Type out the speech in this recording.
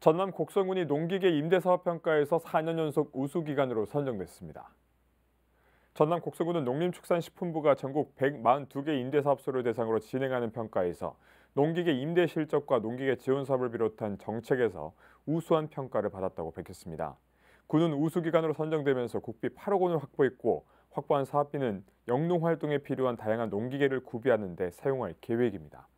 전남 곡성군이 농기계 임대사업 평가에서 4년 연속 우수기관으로 선정됐습니다. 전남 곡성군은 농림축산식품부가 전국 142개 임대사업소를 대상으로 진행하는 평가에서 농기계 임대 실적과 농기계 지원 사업을 비롯한 정책에서 우수한 평가를 받았다고 밝혔습니다. 군은 우수기관으로 선정되면서 국비 8억 원을 확보했고 확보한 사업비는 영농 활동에 필요한 다양한 농기계를 구비하는 데 사용할 계획입니다.